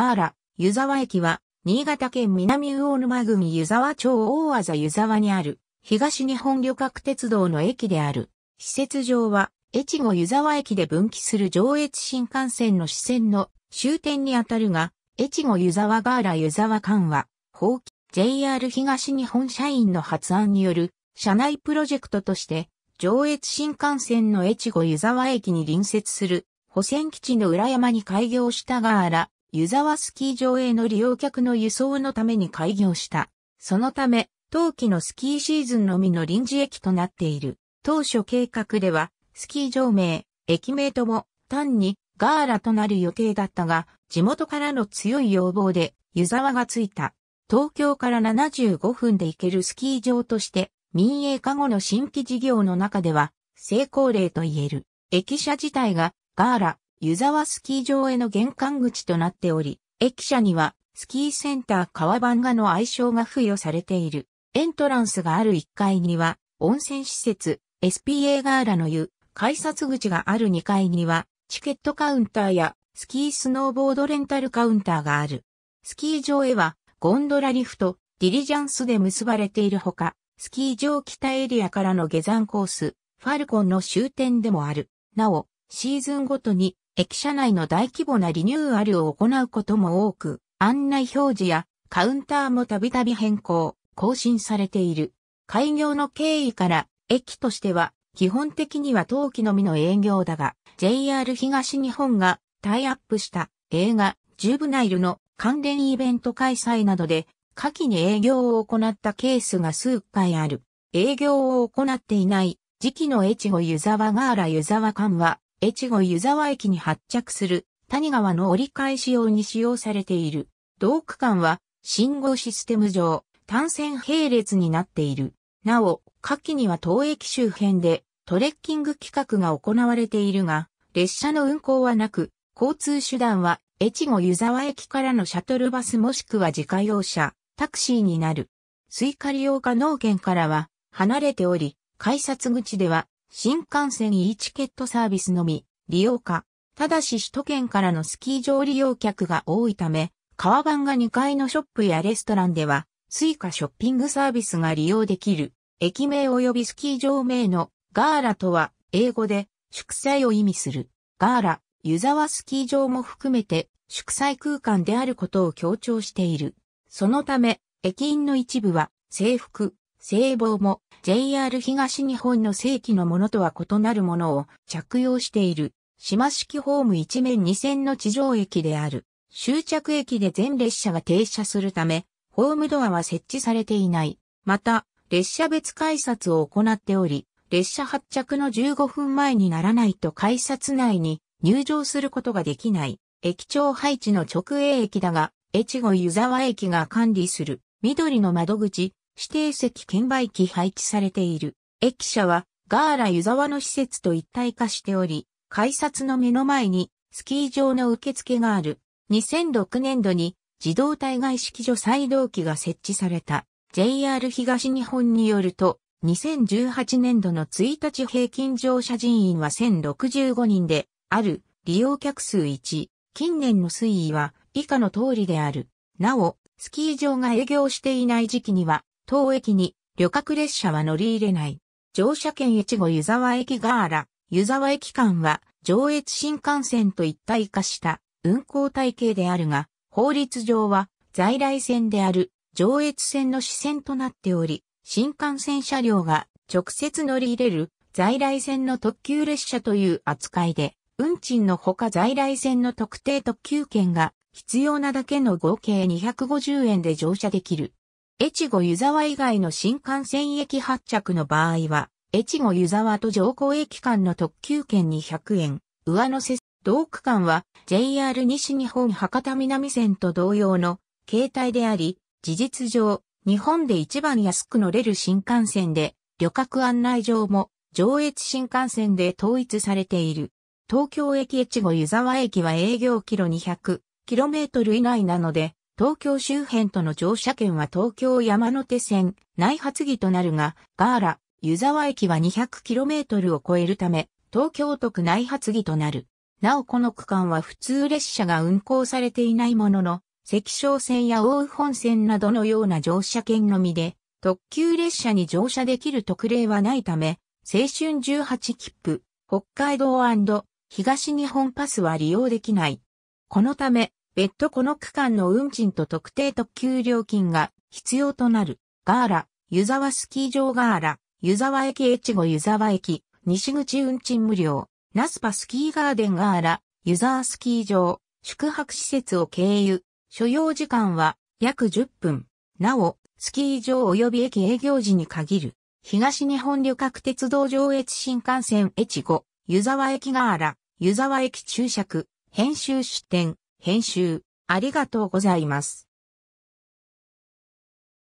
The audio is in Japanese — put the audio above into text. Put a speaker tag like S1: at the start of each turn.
S1: ガーラ、湯沢駅は、新潟県南魚沼郡湯沢町大技湯沢にある、東日本旅客鉄道の駅である。施設上は、越後湯沢駅で分岐する上越新幹線の支線の終点にあたるが、越後湯沢ガーラ湯沢間は、法 JR 東日本社員の発案による、社内プロジェクトとして、上越新幹線の越後湯沢駅に隣接する、保線基地の裏山に開業したガーラ、湯沢スキー場への利用客の輸送のために開業した。そのため、冬季のスキーシーズンのみの臨時駅となっている。当初計画では、スキー場名、駅名とも、単にガーラとなる予定だったが、地元からの強い要望で、湯沢がついた。東京から75分で行けるスキー場として、民営化後の新規事業の中では、成功例と言える。駅舎自体がガーラ、湯沢スキー場への玄関口となっており、駅舎にはスキーセンター川番画の愛称が付与されている。エントランスがある1階には温泉施設 SPA ガーラの湯、改札口がある2階にはチケットカウンターやスキースノーボードレンタルカウンターがある。スキー場へはゴンドラリフト、ディリジャンスで結ばれているほか、スキー場北エリアからの下山コース、ファルコンの終点でもある。なお、シーズンごとに駅舎内の大規模なリニューアルを行うことも多く、案内表示やカウンターもたびたび変更、更新されている。開業の経緯から、駅としては、基本的には陶器のみの営業だが、JR 東日本がタイアップした映画、ジュブナイルの関連イベント開催などで、夏季に営業を行ったケースが数回ある。営業を行っていない時期の越後湯沢ガーラ湯沢間は越後湯沢駅に発着する谷川の折り返し用に使用されている。同区間は信号システム上単線並列になっている。なお、下記には当駅周辺でトレッキング企画が行われているが、列車の運行はなく、交通手段は越後湯沢駅からのシャトルバスもしくは自家用車、タクシーになる。スイカ利用可能圏からは離れており、改札口では新幹線 E チケットサービスのみ、利用可。ただし首都圏からのスキー場利用客が多いため、川岸が2階のショップやレストランでは、スイカショッピングサービスが利用できる。駅名及びスキー場名のガーラとは、英語で祝祭を意味する。ガーラ、湯沢スキー場も含めて、祝祭空間であることを強調している。そのため、駅員の一部は、制服、制帽も、JR 東日本の正規のものとは異なるものを着用している。島式ホーム一面二線の地上駅である。終着駅で全列車が停車するため、ホームドアは設置されていない。また、列車別改札を行っており、列車発着の15分前にならないと改札内に入場することができない。駅長配置の直営駅だが、越後湯沢駅が管理する緑の窓口、指定席券売機配置されている。駅舎はガーラ湯沢の施設と一体化しており、改札の目の前にスキー場の受付がある。2006年度に自動体外式除細動機が設置された。JR 東日本によると、2018年度の1日平均乗車人員は1065人で、ある利用客数1。近年の推移は以下の通りである。なお、スキー場が営業していない時期には、当駅に旅客列車は乗り入れない。乗車券越後湯沢駅ガーラ、湯沢駅間は上越新幹線と一体化した運行体系であるが、法律上は在来線である上越線の支線となっており、新幹線車両が直接乗り入れる在来線の特急列車という扱いで、運賃のほか在来線の特定特急券が必要なだけの合計250円で乗車できる。越後湯沢以外の新幹線駅発着の場合は、越後湯沢と上高駅間の特急券に100円、上乗せ、同区間は JR 西日本博多南線と同様の形態であり、事実上、日本で一番安く乗れる新幹線で、旅客案内上も上越新幹線で統一されている。東京駅越後湯沢駅は営業キロ 200km 以内なので、東京周辺との乗車券は東京山手線内発議となるが、ガーラ、湯沢駅は 200km を超えるため、東京都区内発議となる。なおこの区間は普通列車が運行されていないものの、赤小線や大宇本線などのような乗車券のみで、特急列車に乗車できる特例はないため、青春18切符、北海道東日本パスは利用できない。このため、別途この区間の運賃と特定特急料金が必要となる。ガーラ、湯沢スキー場ガーラ、湯沢駅越後湯沢駅、西口運賃無料、ナスパスキーガーデンガーラ、湯沢スキー場、宿泊施設を経由、所要時間は約10分。なお、スキー場及び駅営業時に限る。東日本旅客鉄道上越新幹線越後、湯沢駅ガーラ、湯沢駅注釈、編集出店、編集、ありがとうございます。